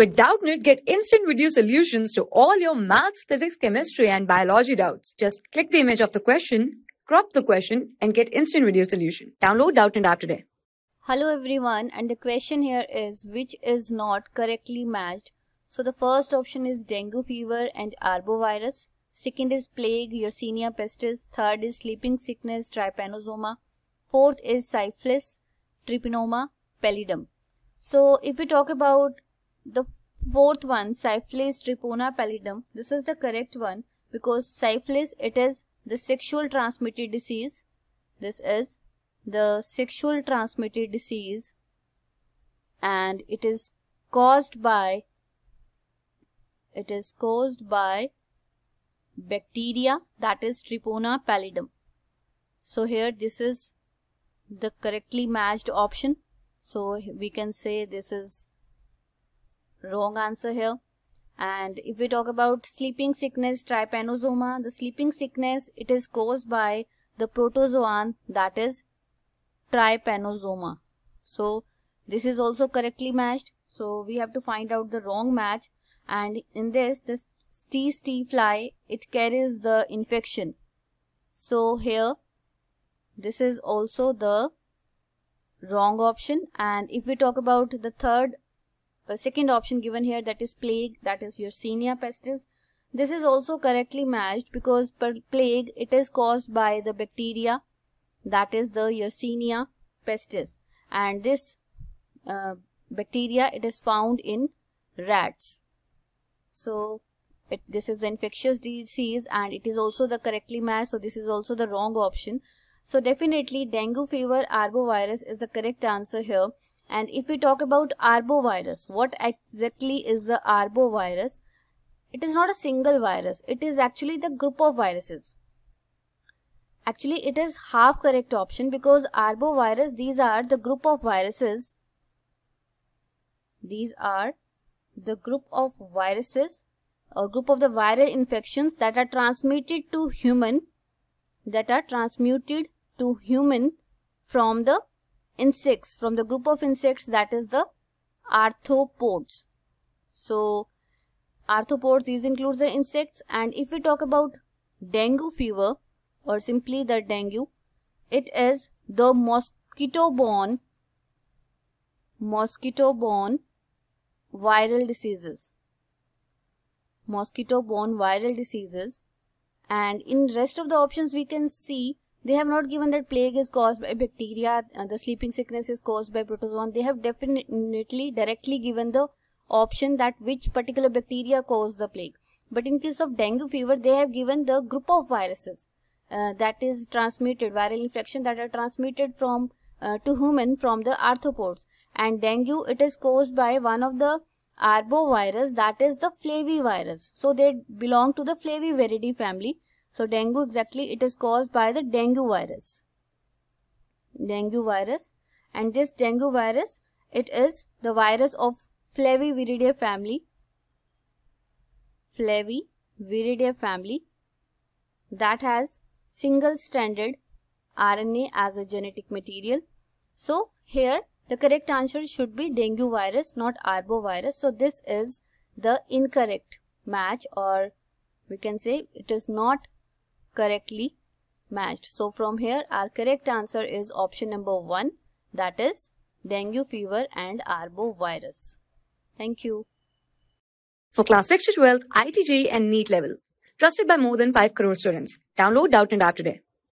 With Doubtnit, get instant video solutions to all your maths, physics, chemistry, and biology doubts. Just click the image of the question, crop the question, and get instant video solution. Download Doubtnit app today. Hello everyone, and the question here is which is not correctly matched? So the first option is dengue fever and arbovirus. Second is plague, Yersinia pestis. Third is sleeping sickness, trypanosoma. Fourth is syphilis, trypanoma pallidum. So if we talk about the fourth one, syphilis tripona pallidum. This is the correct one because syphilis, it is the sexual transmitted disease. This is the sexual transmitted disease and it is caused by it is caused by bacteria that is Tripona pallidum. So here this is the correctly matched option. So we can say this is Wrong answer here. And if we talk about sleeping sickness, trypanosoma, the sleeping sickness, it is caused by the protozoan that is trypanosoma. So, this is also correctly matched. So, we have to find out the wrong match. And in this, this T. st fly, it carries the infection. So, here, this is also the wrong option. And if we talk about the third the second option given here that is plague that is Yersinia pestis. This is also correctly matched because plague it is caused by the bacteria that is the Yersinia pestis and this uh, bacteria it is found in rats. So it, this is the infectious disease and it is also the correctly matched so this is also the wrong option so definitely dengue fever arbovirus is the correct answer here. And if we talk about arbovirus, what exactly is the arbovirus? It is not a single virus. It is actually the group of viruses. Actually, it is half correct option because arbovirus, these are the group of viruses. These are the group of viruses a group of the viral infections that are transmitted to human that are transmuted to human from the insects, from the group of insects that is the arthropods. So, arthropods, these includes the insects and if we talk about dengue fever or simply the dengue, it is the mosquito-borne mosquito-borne viral diseases mosquito-borne viral diseases and in rest of the options we can see they have not given that plague is caused by bacteria, uh, the sleeping sickness is caused by protozoan. They have definitely directly given the option that which particular bacteria cause the plague. But in case of dengue fever, they have given the group of viruses uh, that is transmitted, viral infection that are transmitted from uh, to human from the arthropods. And dengue, it is caused by one of the arbovirus that is the flavivirus. So they belong to the flaviviridae family so dengue exactly it is caused by the dengue virus. Dengue virus and this dengue virus it is the virus of Flaviviridae family. Flaviviridae family that has single-stranded RNA as a genetic material. So here the correct answer should be dengue virus not arbovirus. So this is the incorrect match or we can say it is not correctly matched. So from here our correct answer is option number 1 that is dengue fever and arbovirus. Thank you. For class 6 to 12, ITG and NEET level. Trusted by more than 5 crore students. Download Doubt and App today.